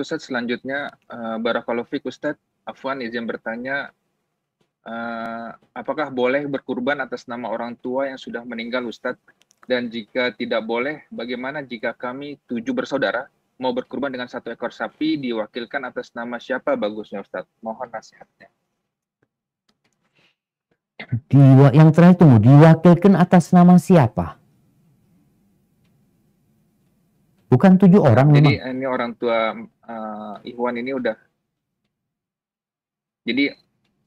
Ustaz selanjutnya uh, eh, Barakalofik Ustaz Afwan izin bertanya uh, apakah boleh berkurban atas nama orang tua yang sudah meninggal Ustadz dan jika tidak boleh bagaimana jika kami tujuh bersaudara mau berkurban dengan satu ekor sapi diwakilkan atas nama siapa bagusnya Ustadz mohon nasihatnya Diwa, yang terakhir tunggu diwakilkan atas nama siapa Bukan tujuh orang. Jadi memang. ini orang tua uh, Ikhwan ini udah. Jadi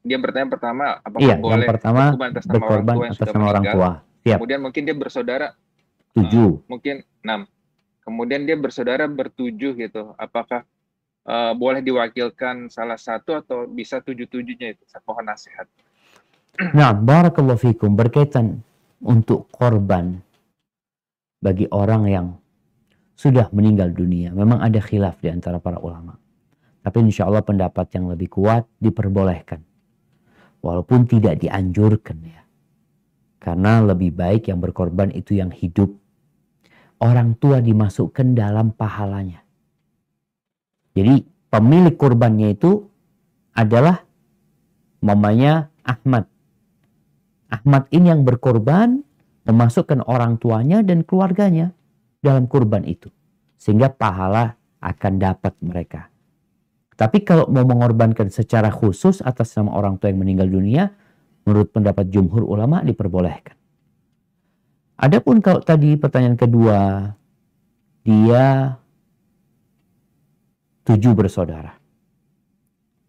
dia bertanya pertama apakah iya, boleh yang pertama, berkorban atas nama berkorban orang tua, atas nama orang tua. Siap. Kemudian mungkin dia bersaudara tujuh, uh, mungkin enam. Kemudian dia bersaudara bertujuh gitu. Apakah uh, boleh diwakilkan salah satu atau bisa tujuh-tujuhnya itu? Saya mohon nasihat. Nah, barakallahu fikum berkaitan untuk korban bagi orang yang sudah meninggal dunia. Memang ada khilaf di antara para ulama. Tapi insya Allah pendapat yang lebih kuat diperbolehkan. Walaupun tidak dianjurkan ya. Karena lebih baik yang berkorban itu yang hidup. Orang tua dimasukkan dalam pahalanya. Jadi pemilik korbannya itu adalah mamanya Ahmad. Ahmad ini yang berkorban memasukkan orang tuanya dan keluarganya dalam kurban itu. Sehingga pahala akan dapat mereka. Tapi kalau mau mengorbankan secara khusus atas nama orang tua yang meninggal dunia, menurut pendapat jumhur ulama diperbolehkan. Adapun kalau tadi pertanyaan kedua, dia tujuh bersaudara,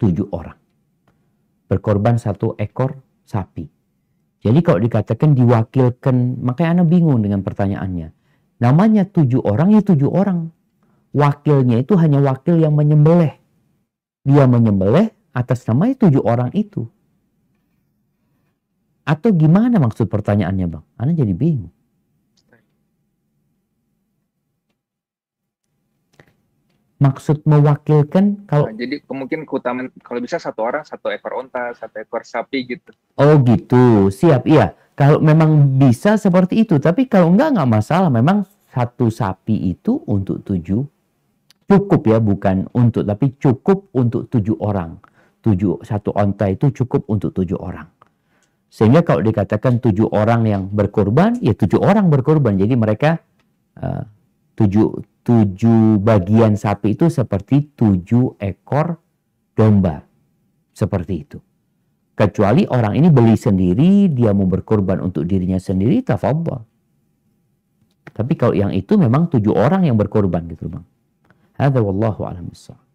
tujuh orang. Berkorban satu ekor sapi. Jadi kalau dikatakan diwakilkan, makanya Anda bingung dengan pertanyaannya Namanya tujuh orang ya tujuh orang. Wakilnya itu hanya wakil yang menyembelih. Dia menyembelih atas nama tujuh orang itu. Atau gimana maksud pertanyaannya bang? Anda jadi bingung. maksud mewakilkan kalau nah, jadi mungkin keutamaan kalau bisa satu orang satu ekor unta satu ekor sapi gitu oh gitu siap iya kalau memang bisa seperti itu, tapi kalau enggak enggak masalah. Memang satu sapi itu untuk tujuh cukup ya, bukan untuk tapi cukup untuk tujuh orang. Tujuh satu onta itu cukup untuk tujuh orang. Sehingga kalau dikatakan tujuh orang yang berkorban, ya tujuh orang berkorban. Jadi mereka uh, tujuh tujuh bagian sapi itu seperti tujuh ekor domba seperti itu. Kecuali orang ini beli sendiri, dia mau berkorban untuk dirinya sendiri, tafadhol. Tapi kalau yang itu memang tujuh orang yang berkorban gitu, Bang. Hadza wallahu a'lam bissawab.